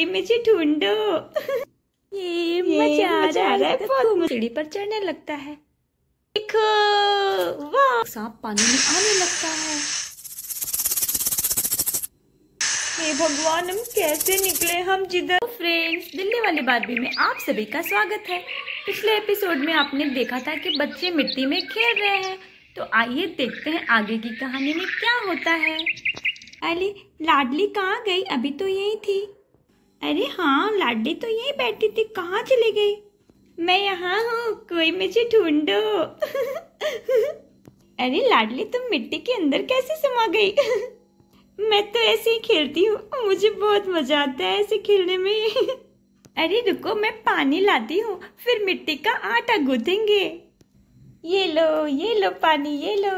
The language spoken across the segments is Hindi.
मुझे ढूंढो ये, मजा आ रहा है सीढ़ी पर चढ़ने लगता है देखो वाह सांप पानी में आने लगता है हे भगवान हम कैसे निकले हम जिधर फ्रेंड्स दिल्ली वाली बारबी में आप सभी का स्वागत है पिछले एपिसोड में आपने देखा था कि बच्चे मिट्टी में खेल रहे हैं तो आइए देखते हैं आगे की कहानी में क्या होता है अली लाडली कहाँ गई अभी तो यही थी अरे हाँ लाडली तो यही बैठी थी कहाँ चली गई मैं यहाँ हूँ कोई मुझे ढूंढो अरे लाडली तुम मिट्टी के अंदर कैसे समा गई मैं तो ऐसे ही खेलती हूँ मुझे बहुत मजा आता है ऐसे खेलने में अरे रुको मैं पानी लाती हूँ फिर मिट्टी का आटा गूंथेंगे ये लो ये लो पानी ये लो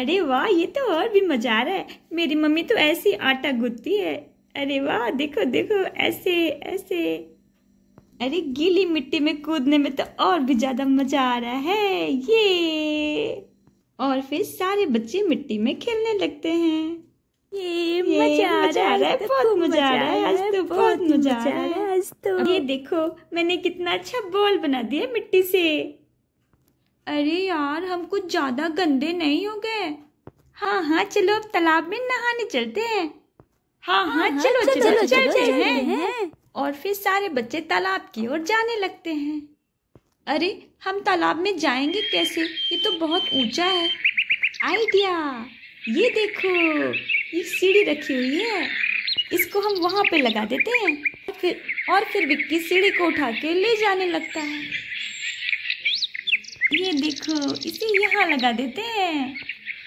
अरे वाह ये तो और भी मजा आ रहा है मेरी मम्मी तो ऐसी आटा गूंथती है अरे वाह देखो देखो ऐसे ऐसे अरे गीली मिट्टी में कूदने में तो और भी ज्यादा मजा आ रहा है ये और फिर सारे बच्चे मिट्टी में खेलने लगते हैं ये मजा आ रहा है बहुत मजा आ रहा है आज तो बहुत मजा आ रहा है आज तो ये देखो मैंने कितना अच्छा बॉल बना दिया मिट्टी से अरे यार हम कुछ ज्यादा गंदे नहीं हो गए हाँ हाँ चलो अब तालाब में नहाने चलते हैं हाँ हाँ, हाँ हाँ चलो चलो चलते हैं और फिर सारे बच्चे तालाब की ओर जाने लगते हैं अरे हम तालाब में जाएंगे कैसे ये तो बहुत ऊंचा है आइडिया ये देखो ये सीढ़ी रखी हुई है इसको हम वहाँ पे लगा देते हैं और फिर और फिर विक्की सीढ़ी को उठा के ले जाने लगता है ये देखो इसे यहाँ लगा देते हैं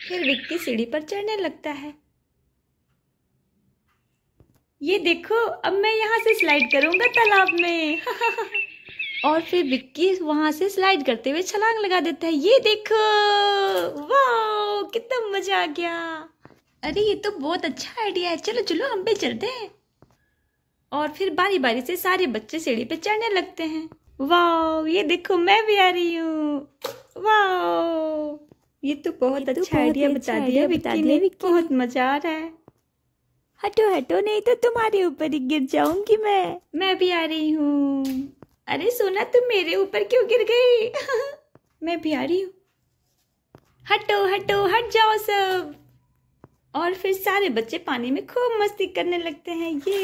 फिर विक्की सीढ़ी पर चढ़ने लगता है ये देखो अब मैं यहाँ से स्लाइड करूँगा तालाब में और फिर विक्की वहां से स्लाइड करते हुए छलांग लगा देता है ये देखो वाह कितना मजा आ गया अरे ये तो बहुत अच्छा आइडिया है चलो चलो हम पे चलते हैं और फिर बारी बारी से सारे बच्चे सीढ़ी पे चढ़ने लगते हैं वाह ये देखो मैं भी आ रही हूँ वाह ये तो बहुत ये तो अच्छा आइडिया अच्छा बता दिया विक्की बहुत मजा आ रहा है हटो हटो नहीं तो तुम्हारे ऊपर ही गिर जाऊंगी मैं मैं भी आ रही हूँ अरे सोना तुम मेरे ऊपर क्यों गिर गई मैं भी आ रही हूँ हटो हटो हट जाओ सब और फिर सारे बच्चे पानी में खूब मस्ती करने लगते हैं ये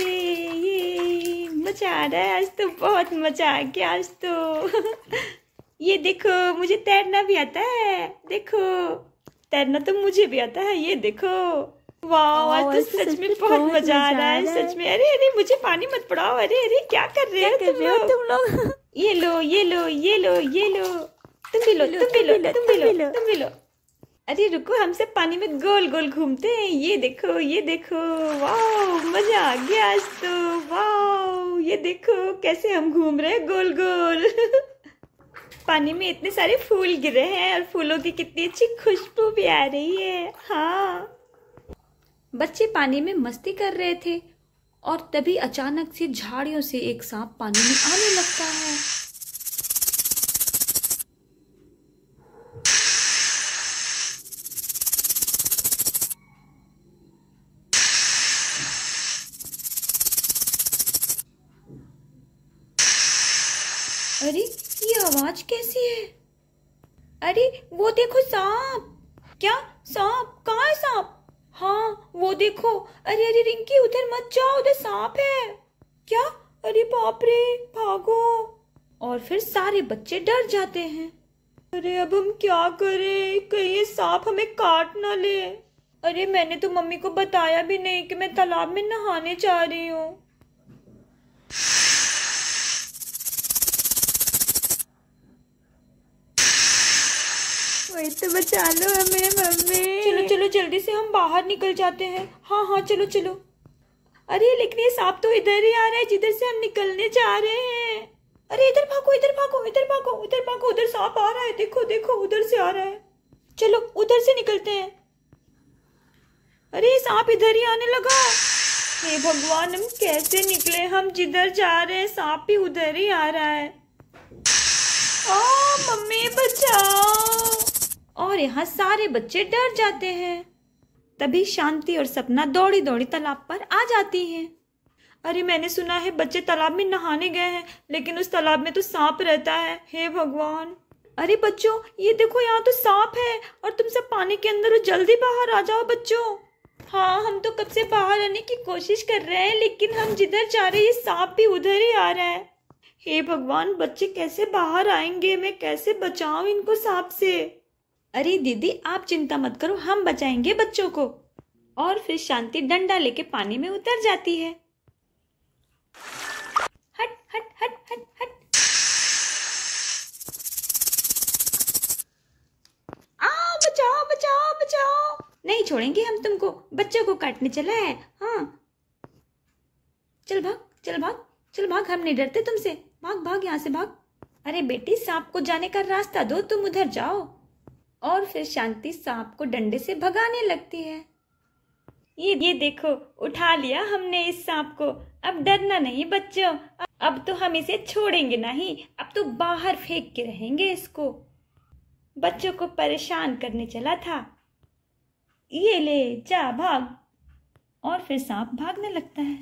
ये मजा आ रहा है आज तो बहुत मजा आ गया आज तो ये देखो मुझे तैरना भी आता है देखो तैरना तो मुझे भी आता है ये देखो वाह आज तो सच में बहुत मजा आ रहा है सच में अरे अरे मुझे पानी मत पड़ाओ अरे अरे क्या कर रहे हो तुम लोग तुम लोग ये लो ये लो ये लो ये लो तुम भी लो तुम भी लो तुम भी लो तुम भी लो अरे रुको हम सब पानी में गोल गोल घूमते हैं ये देखो ये देखो वाह मजा आ गया आज तो वाह ये देखो कैसे हम घूम रहे हैं गोल गोल पानी में इतने सारे फूल गिरे हैं और फूलों की कितनी अच्छी खुशबू भी आ रही है हाँ बच्चे पानी में मस्ती कर रहे थे और तभी अचानक से झाड़ियों से एक सांप पानी में आने लगता है अरे ये आवाज कैसी है अरे वो देखो सांप क्या सांप कहा है सांप हाँ वो देखो अरे अरे रिंकी उधर मत जाओ उधर सांप है क्या अरे बाप रे भागो और फिर सारे बच्चे डर जाते हैं अरे अब हम क्या करें कहीं ये सांप हमें काट ना ले अरे मैंने तो मम्मी को बताया भी नहीं कि मैं तालाब में नहाने जा रही हूँ कोई तो बचा लो हमें मम्मी चलो चलो जल्दी से हम बाहर निकल जाते हैं हाँ हाँ चलो चलो अरे लेकिन ये सांप तो इधर ही आ रहा है जिधर से हम निकलने जा रहे हैं अरे इधर भागो इधर भागो इधर भागो उधर भागो उधर सांप आ रहा है देखो देखो उधर से आ रहा है चलो उधर से निकलते हैं अरे सांप इधर ही आने लगा हे भगवान हम कैसे निकले हम जिधर जा रहे हैं सांप भी उधर ही आ रहा है आ मम्मी बचाओ और यहाँ सारे बच्चे डर जाते हैं तभी शांति और सपना दौड़ी दौड़ी तालाब पर आ जाती हैं अरे मैंने सुना है बच्चे तालाब में नहाने गए हैं लेकिन उस तालाब में तो सांप रहता है हे भगवान अरे बच्चों ये देखो यहाँ तो सांप है और तुम सब पानी के अंदर हो जल्दी बाहर आ जाओ बच्चों हाँ हम तो कब से बाहर आने की कोशिश कर रहे हैं लेकिन हम जिधर जा रहे हैं सांप भी उधर ही आ रहा है हे भगवान बच्चे कैसे बाहर आएंगे मैं कैसे बचाऊ इनको सांप से अरे दीदी आप चिंता मत करो हम बचाएंगे बच्चों को और फिर शांति डंडा लेके पानी में उतर जाती है हट हट हट हट हट आ बचाओ बचाओ बचाओ नहीं छोड़ेंगे हम तुमको बच्चों को काटने चला है हाँ चल भाग चल भाग चल भाग हम नहीं डरते तुमसे भाग भाग यहाँ से भाग अरे बेटी सांप को जाने का रास्ता दो तुम उधर जाओ और फिर शांति सांप को डंडे से भगाने लगती है ये ये देखो उठा लिया हमने इस सांप को अब डरना नहीं बच्चों अब तो हम इसे छोड़ेंगे नहीं अब तो बाहर फेंक के रहेंगे इसको बच्चों को परेशान करने चला था ये ले जा भाग और फिर सांप भागने लगता है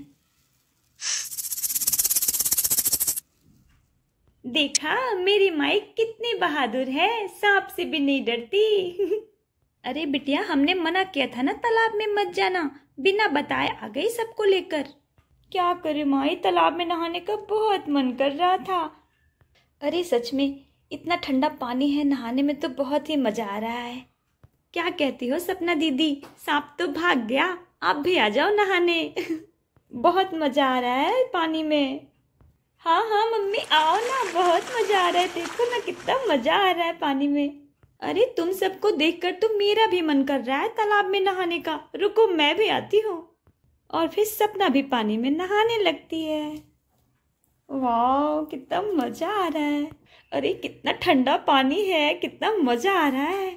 देखा मेरी माइक कितनी बहादुर है सांप से भी नहीं डरती अरे बिटिया हमने मना किया था ना तालाब में मत जाना बिना बताए आ गई सबको लेकर क्या करे माई तालाब में नहाने का बहुत मन कर रहा था अरे सच में इतना ठंडा पानी है नहाने में तो बहुत ही मजा आ रहा है क्या कहती हो सपना दीदी सांप तो भाग गया आप भी आ जाओ नहाने बहुत मजा आ रहा है पानी में हाँ हाँ मम्मी आओ ना बहुत मज़ा आ रहा है देखो ना कितना मज़ा आ रहा है पानी में अरे तुम सबको देखकर तो मेरा भी मन कर रहा है तालाब में नहाने का रुको मैं भी आती हूँ और फिर सपना भी पानी में नहाने लगती है वाह कितना मज़ा आ रहा है अरे कितना ठंडा पानी है कितना मज़ा आ रहा है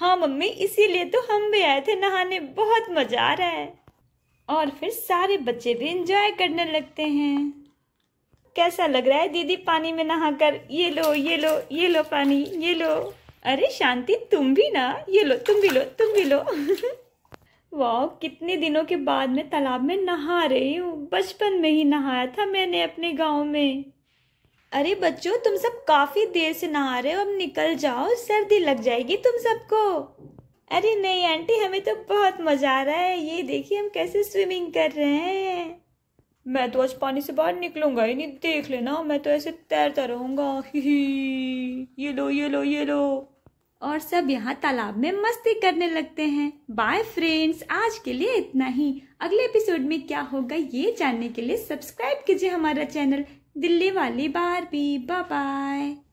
हाँ मम्मी इसीलिए तो हम भी आए थे नहाने बहुत मज़ा आ रहा है और फिर सारे बच्चे भी इंजॉय करने लगते हैं कैसा लग रहा है दीदी पानी में नहाकर ये लो ये लो ये लो पानी ये लो अरे शांति तुम भी ना ये लो तुम भी लो तुम भी लो वाह कितने दिनों के बाद मैं तालाब में नहा रही हूँ बचपन में ही नहाया था मैंने अपने गांव में अरे बच्चों तुम सब काफी देर से नहा रहे हो अब निकल जाओ सर्दी लग जाएगी तुम सबको अरे नहीं आंटी हमें तो बहुत मजा आ रहा है ये देखिए हम कैसे स्विमिंग कर रहे हैं मैं तो आज पानी से बाहर निकलूंगा ही नहीं देख लेना मैं तो ऐसे तैरता रहूंगा ये लो ये लो ये लो और सब यहाँ तालाब में मस्ती करने लगते हैं बाय फ्रेंड्स आज के लिए इतना ही अगले एपिसोड में क्या होगा ये जानने के लिए सब्सक्राइब कीजिए हमारा चैनल दिल्ली वाली बार भी बाय